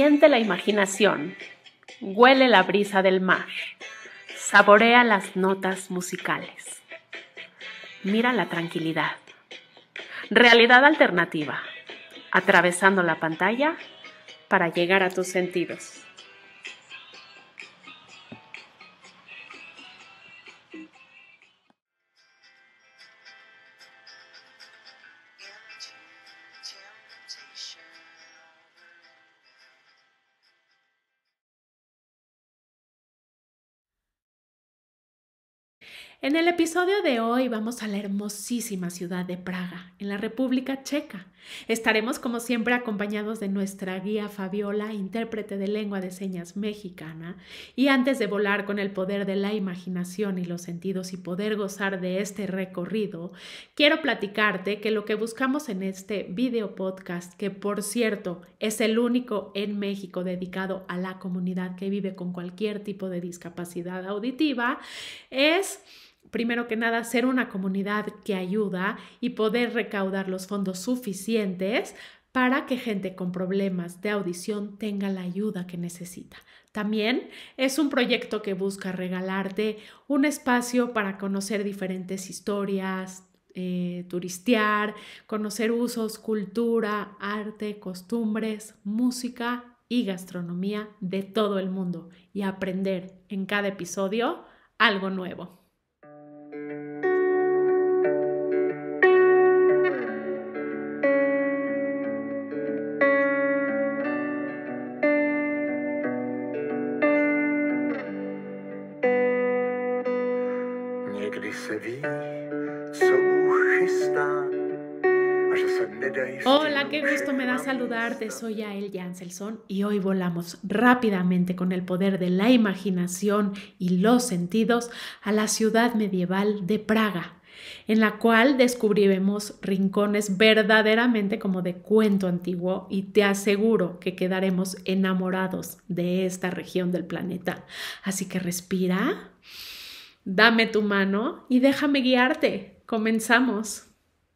Siente la imaginación, huele la brisa del mar, saborea las notas musicales. Mira la tranquilidad. Realidad alternativa, atravesando la pantalla para llegar a tus sentidos. En el episodio de hoy vamos a la hermosísima ciudad de Praga, en la República Checa. Estaremos como siempre acompañados de nuestra guía Fabiola, intérprete de lengua de señas mexicana, y antes de volar con el poder de la imaginación y los sentidos y poder gozar de este recorrido, quiero platicarte que lo que buscamos en este video podcast, que por cierto es el único en México dedicado a la comunidad que vive con cualquier tipo de discapacidad auditiva, es primero que nada, ser una comunidad que ayuda y poder recaudar los fondos suficientes para que gente con problemas de audición tenga la ayuda que necesita. También es un proyecto que busca regalarte un espacio para conocer diferentes historias, eh, turistear, conocer usos, cultura, arte, costumbres, música y gastronomía de todo el mundo y aprender en cada episodio algo nuevo. me da saludarte, soy Ael Janselson y hoy volamos rápidamente con el poder de la imaginación y los sentidos a la ciudad medieval de Praga, en la cual descubriremos rincones verdaderamente como de cuento antiguo y te aseguro que quedaremos enamorados de esta región del planeta. Así que respira, dame tu mano y déjame guiarte. Comenzamos.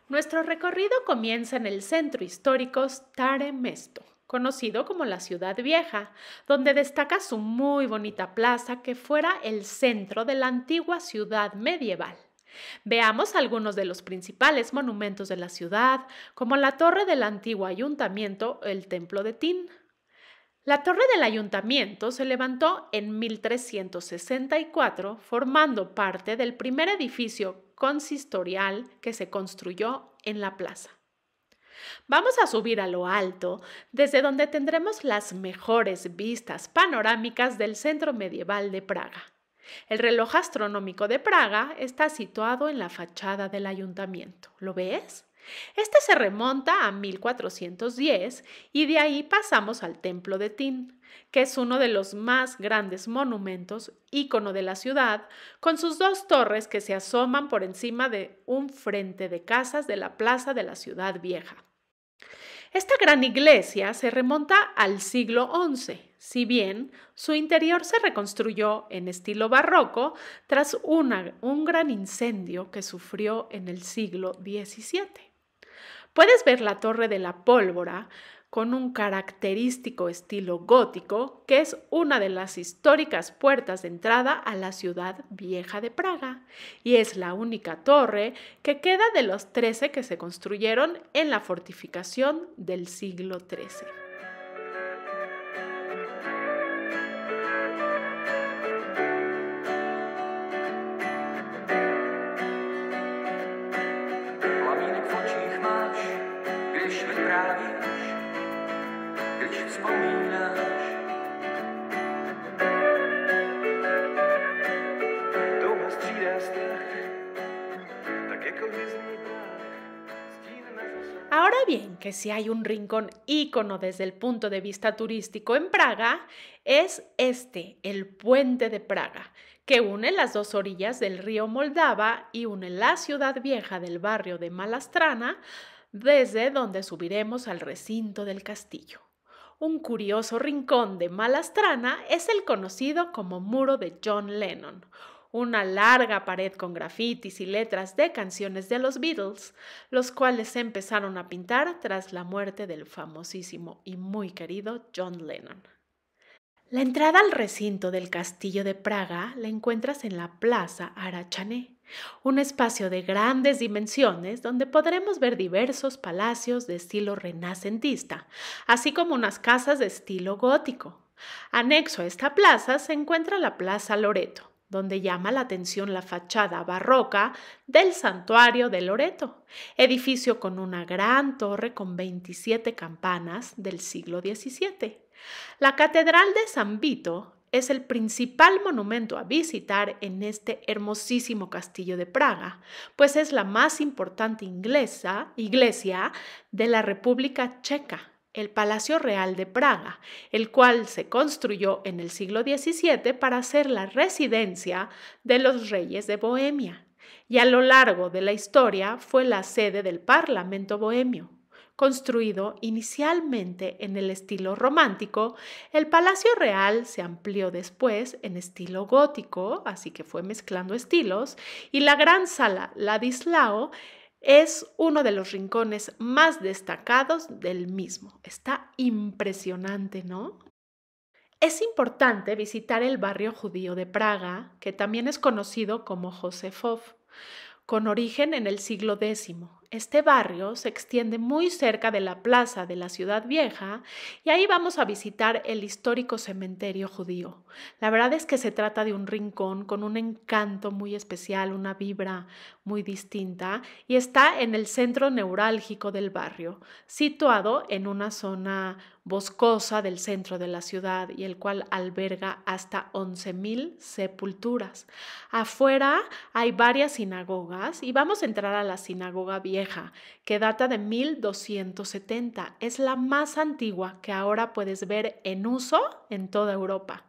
Nuestro recorrido comienza en el centro histórico Stare Mesto, conocido como la Ciudad Vieja, donde destaca su muy bonita plaza que fuera el centro de la antigua ciudad medieval. Veamos algunos de los principales monumentos de la ciudad, como la torre del antiguo ayuntamiento, el templo de Tin. La torre del ayuntamiento se levantó en 1364 formando parte del primer edificio consistorial que se construyó en la plaza. Vamos a subir a lo alto, desde donde tendremos las mejores vistas panorámicas del centro medieval de Praga. El reloj astronómico de Praga está situado en la fachada del ayuntamiento. ¿Lo ves? Este se remonta a 1410 y de ahí pasamos al Templo de Tin, que es uno de los más grandes monumentos, ícono de la ciudad, con sus dos torres que se asoman por encima de un frente de casas de la plaza de la ciudad vieja. Esta gran iglesia se remonta al siglo XI, si bien su interior se reconstruyó en estilo barroco tras un gran incendio que sufrió en el siglo XVII. Puedes ver la Torre de la Pólvora con un característico estilo gótico, que es una de las históricas puertas de entrada a la ciudad vieja de Praga, y es la única torre que queda de los 13 que se construyeron en la fortificación del siglo XIII. bien que si hay un rincón ícono desde el punto de vista turístico en Praga, es este, el puente de Praga, que une las dos orillas del río Moldava y une la ciudad vieja del barrio de Malastrana, desde donde subiremos al recinto del castillo. Un curioso rincón de Malastrana es el conocido como Muro de John Lennon, una larga pared con grafitis y letras de canciones de los Beatles, los cuales se empezaron a pintar tras la muerte del famosísimo y muy querido John Lennon. La entrada al recinto del castillo de Praga la encuentras en la Plaza Arachané, un espacio de grandes dimensiones donde podremos ver diversos palacios de estilo renacentista, así como unas casas de estilo gótico. Anexo a esta plaza se encuentra la Plaza Loreto, donde llama la atención la fachada barroca del santuario de Loreto, edificio con una gran torre con 27 campanas del siglo XVII. La Catedral de San Vito es el principal monumento a visitar en este hermosísimo castillo de Praga, pues es la más importante iglesia de la República Checa el Palacio Real de Praga, el cual se construyó en el siglo XVII para ser la residencia de los reyes de Bohemia y a lo largo de la historia fue la sede del Parlamento Bohemio. Construido inicialmente en el estilo romántico, el Palacio Real se amplió después en estilo gótico, así que fue mezclando estilos, y la gran sala Ladislao es uno de los rincones más destacados del mismo. Está impresionante, ¿no? Es importante visitar el barrio judío de Praga, que también es conocido como Josefov, con origen en el siglo X. Este barrio se extiende muy cerca de la plaza de la ciudad vieja y ahí vamos a visitar el histórico cementerio judío. La verdad es que se trata de un rincón con un encanto muy especial, una vibra muy distinta y está en el centro neurálgico del barrio, situado en una zona boscosa del centro de la ciudad y el cual alberga hasta 11.000 sepulturas. Afuera hay varias sinagogas y vamos a entrar a la sinagoga vieja, que data de 1270. Es la más antigua que ahora puedes ver en uso en toda Europa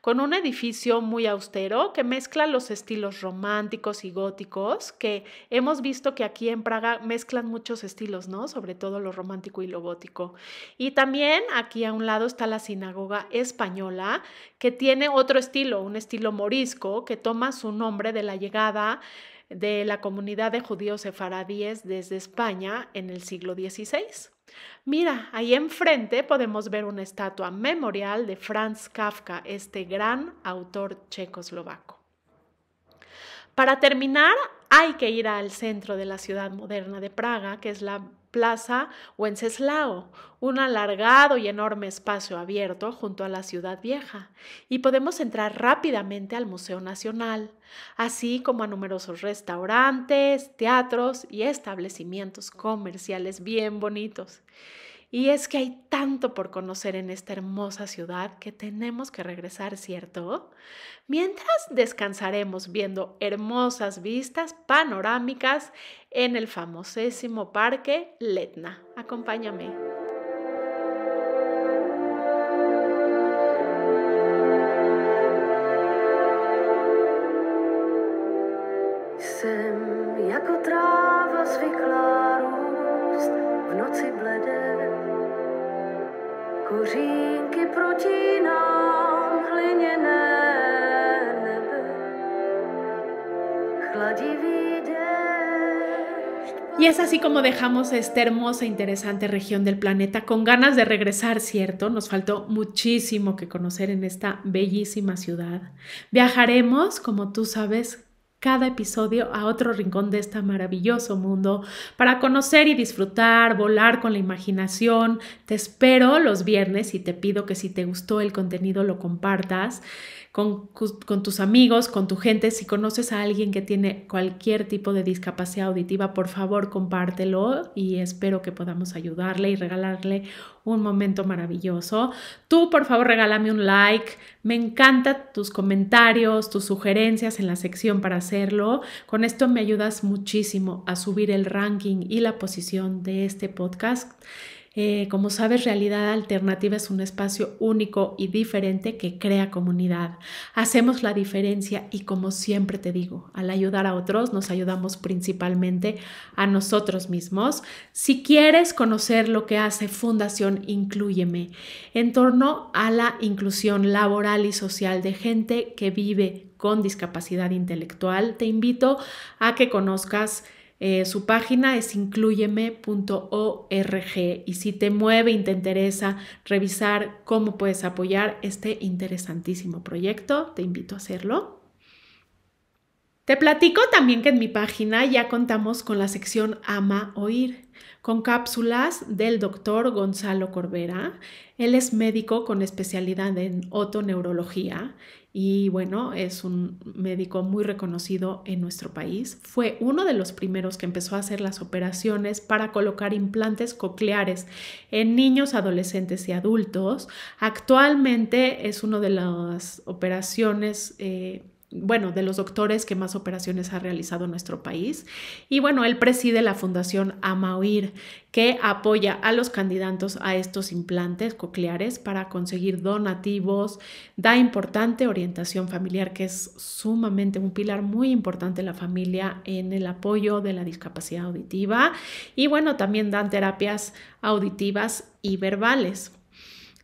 con un edificio muy austero que mezcla los estilos románticos y góticos, que hemos visto que aquí en Praga mezclan muchos estilos, ¿no? Sobre todo lo romántico y lo gótico. Y también aquí a un lado está la sinagoga española, que tiene otro estilo, un estilo morisco, que toma su nombre de la llegada de la comunidad de judíos sefaradíes desde España en el siglo XVI. Mira, ahí enfrente podemos ver una estatua memorial de Franz Kafka, este gran autor checoslovaco. Para terminar, hay que ir al centro de la ciudad moderna de Praga, que es la plaza Wenceslao, un alargado y enorme espacio abierto junto a la ciudad vieja, y podemos entrar rápidamente al Museo Nacional, así como a numerosos restaurantes, teatros y establecimientos comerciales bien bonitos. Y es que hay tanto por conocer en esta hermosa ciudad que tenemos que regresar, ¿cierto? Mientras descansaremos viendo hermosas vistas panorámicas en el famosísimo parque Letna. Acompáñame. Y es así como dejamos esta hermosa e interesante región del planeta con ganas de regresar, ¿cierto? Nos faltó muchísimo que conocer en esta bellísima ciudad. Viajaremos, como tú sabes, cada episodio a otro rincón de este maravilloso mundo para conocer y disfrutar, volar con la imaginación. Te espero los viernes y te pido que si te gustó el contenido lo compartas con, tus amigos, con tu gente. Si conoces a alguien que tiene cualquier tipo de discapacidad auditiva, por favor compártelo y espero que podamos ayudarle y regalarle un momento maravilloso. Tú, por favor, regálame un like. Me encantan tus comentarios, tus sugerencias en la sección para hacerlo. Con esto me ayudas muchísimo a subir el ranking y la posición de este podcast. Eh, como sabes, Realidad Alternativa es un espacio único y diferente que crea comunidad. Hacemos la diferencia y como siempre te digo, al ayudar a otros nos ayudamos principalmente a nosotros mismos. Si quieres conocer lo que hace Fundación Incluyeme en torno a la inclusión laboral y social de gente que vive con discapacidad intelectual, te invito a que conozcas eh, su página es incluyeme.org y si te mueve y te interesa revisar cómo puedes apoyar este interesantísimo proyecto, te invito a hacerlo. Te platico también que en mi página ya contamos con la sección Ama Oír, con cápsulas del doctor Gonzalo Corbera. Él es médico con especialidad en otoneurología y bueno, es un médico muy reconocido en nuestro país. Fue uno de los primeros que empezó a hacer las operaciones para colocar implantes cocleares en niños, adolescentes y adultos. Actualmente es una de las operaciones eh, bueno, de los doctores que más operaciones ha realizado nuestro país. Y bueno, él preside la Fundación Amauir, que apoya a los candidatos a estos implantes cocleares para conseguir donativos, da importante orientación familiar, que es sumamente un pilar muy importante en la familia en el apoyo de la discapacidad auditiva. Y bueno, también dan terapias auditivas y verbales.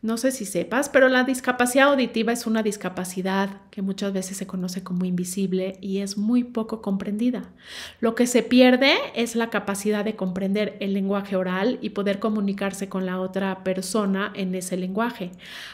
No sé si sepas, pero la discapacidad auditiva es una discapacidad que muchas veces se conoce como invisible y es muy poco comprendida. Lo que se pierde es la capacidad de comprender el lenguaje oral y poder comunicarse con la otra persona en ese lenguaje.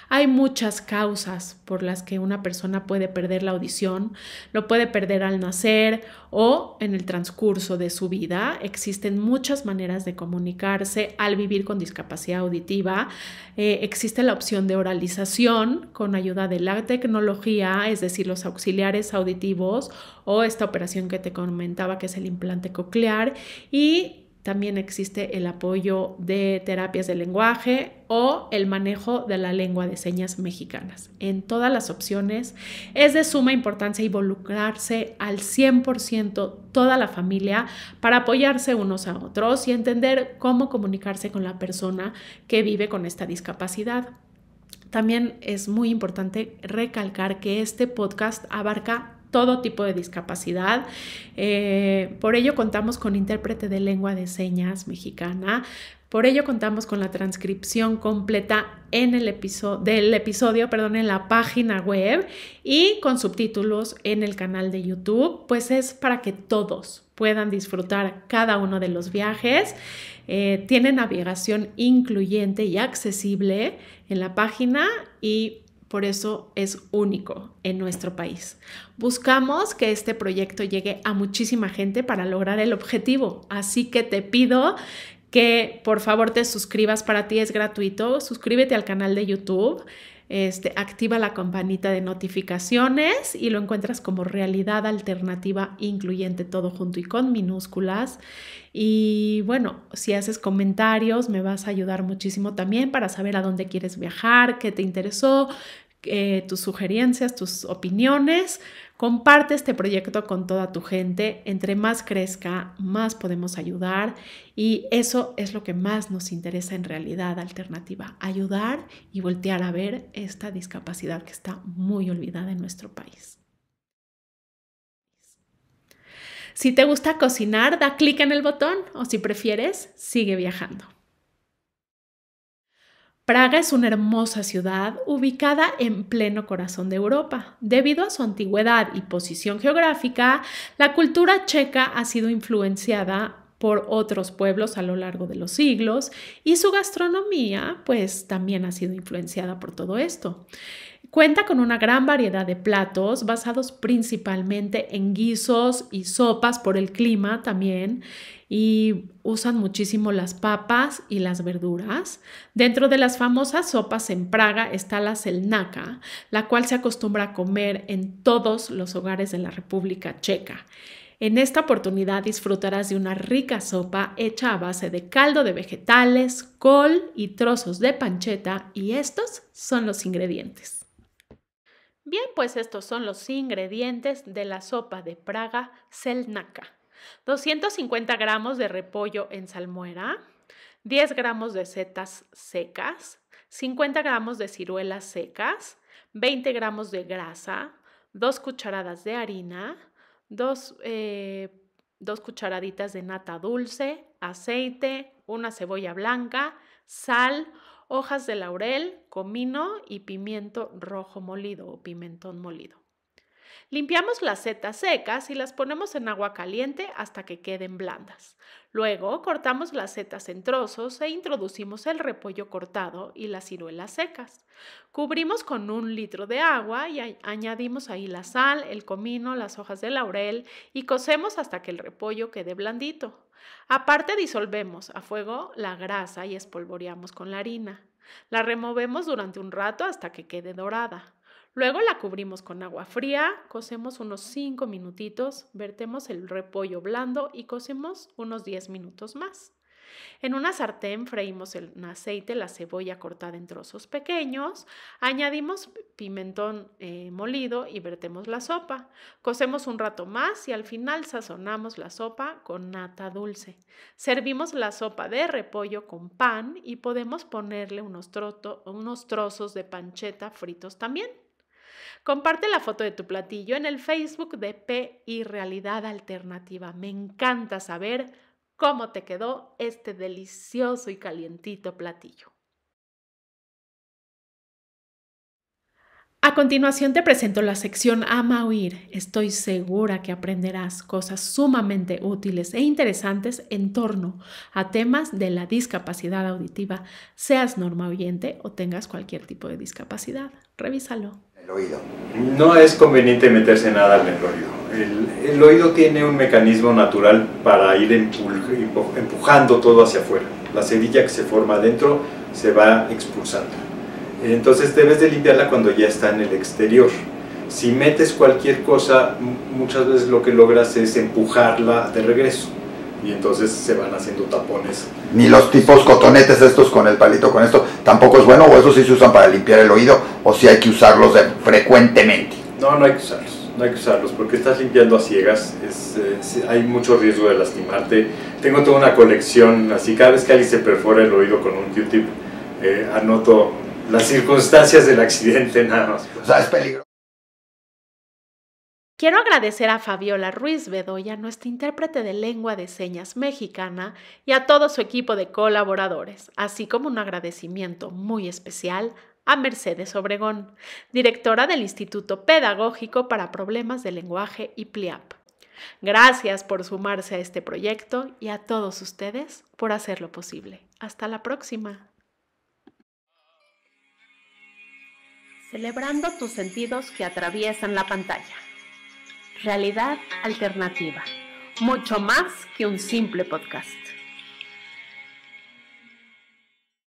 Hay muchas causas por las que una persona puede perder la audición, lo puede perder al nacer o en el transcurso de su vida. Existen muchas maneras de comunicarse al vivir con discapacidad auditiva. Eh, la opción de oralización con ayuda de la tecnología, es decir, los auxiliares auditivos o esta operación que te comentaba que es el implante coclear y también existe el apoyo de terapias de lenguaje o el manejo de la lengua de señas mexicanas. En todas las opciones es de suma importancia involucrarse al 100% toda la familia para apoyarse unos a otros y entender cómo comunicarse con la persona que vive con esta discapacidad. También es muy importante recalcar que este podcast abarca todo tipo de discapacidad. Eh, por ello contamos con intérprete de lengua de señas mexicana. Por ello contamos con la transcripción completa en el episodio, del episodio, perdón, en la página web y con subtítulos en el canal de YouTube, pues es para que todos puedan disfrutar cada uno de los viajes. Eh, tiene navegación incluyente y accesible en la página y por eso es único en nuestro país. Buscamos que este proyecto llegue a muchísima gente para lograr el objetivo. Así que te pido que por favor te suscribas. Para ti es gratuito. Suscríbete al canal de YouTube. Este, activa la campanita de notificaciones y lo encuentras como realidad alternativa incluyente todo junto y con minúsculas. Y bueno, si haces comentarios me vas a ayudar muchísimo también para saber a dónde quieres viajar, qué te interesó, eh, tus sugerencias, tus opiniones. Comparte este proyecto con toda tu gente. Entre más crezca, más podemos ayudar y eso es lo que más nos interesa en realidad alternativa, ayudar y voltear a ver esta discapacidad que está muy olvidada en nuestro país. Si te gusta cocinar, da clic en el botón o si prefieres, sigue viajando. Praga es una hermosa ciudad ubicada en pleno corazón de Europa. Debido a su antigüedad y posición geográfica, la cultura checa ha sido influenciada por otros pueblos a lo largo de los siglos y su gastronomía pues también ha sido influenciada por todo esto. Cuenta con una gran variedad de platos basados principalmente en guisos y sopas por el clima también y usan muchísimo las papas y las verduras. Dentro de las famosas sopas en Praga está la selnaca, la cual se acostumbra a comer en todos los hogares de la República Checa. En esta oportunidad disfrutarás de una rica sopa hecha a base de caldo de vegetales, col y trozos de pancheta y estos son los ingredientes. Bien, pues estos son los ingredientes de la sopa de Praga selnaca. 250 gramos de repollo en salmuera, 10 gramos de setas secas, 50 gramos de ciruelas secas, 20 gramos de grasa, 2 cucharadas de harina, 2, eh, cucharaditas de nata dulce, aceite, una cebolla blanca, sal, hojas de laurel, comino y pimiento rojo molido o pimentón molido. Limpiamos las setas secas y las ponemos en agua caliente hasta que queden blandas. Luego cortamos las setas en trozos e introducimos el repollo cortado y las ciruelas secas. Cubrimos con un litro de agua y añadimos ahí la sal, el comino, las hojas de laurel y cocemos hasta que el repollo quede blandito. Aparte disolvemos a fuego la grasa y espolvoreamos con la harina. La removemos durante un rato hasta que quede dorada. Luego la cubrimos con agua fría, cocemos unos 5 minutitos, vertemos el repollo blando y cocemos unos 10 minutos más. En una sartén freímos en aceite la cebolla cortada en trozos pequeños, añadimos pimentón eh, molido y vertemos la sopa. Cocemos un rato más y al final sazonamos la sopa con nata dulce. Servimos la sopa de repollo con pan y podemos ponerle unos, unos trozos de pancheta fritos también. Comparte la foto de tu platillo en el Facebook de P y Realidad Alternativa. Me encanta saber cómo te quedó este delicioso y calientito platillo. A continuación te presento la sección Ama Oír. Estoy segura que aprenderás cosas sumamente útiles e interesantes en torno a temas de la discapacidad auditiva, seas norma oyente o tengas cualquier tipo de discapacidad. Revísalo. No es conveniente meterse nada en el oído. El, el, oído tiene un mecanismo natural para ir empujando todo hacia afuera. La cerilla que se forma adentro se va expulsando. Entonces debes de limpiarla cuando ya está en el exterior. Si metes cualquier cosa, muchas veces lo que logras es empujarla de regreso y entonces se van haciendo tapones. Ni los tipos cotonetes estos con el palito, con esto, tampoco es bueno, o eso sí se usan para limpiar el oído, o si hay que usarlos frecuentemente. No, no hay que usarlos, no hay que usarlos, porque estás limpiando a ciegas, eh, hay mucho riesgo de lastimarte. Tengo toda una colección, así cada vez que alguien se perfora el oído con un Q-tip, eh, anoto las circunstancias del accidente nada más. O sea, es peligroso. Quiero agradecer a Fabiola Ruiz Bedoya, nuestra intérprete de lengua de señas mexicana, y a todo su equipo de colaboradores, así como un agradecimiento muy especial a Mercedes Obregón, directora del Instituto Pedagógico para Problemas de Lenguaje y PLIAP. Gracias por sumarse a este proyecto y a todos ustedes por hacerlo posible. Hasta la próxima. Celebrando tus sentidos que atraviesan la pantalla. Realidad Alternativa, mucho más que un simple podcast.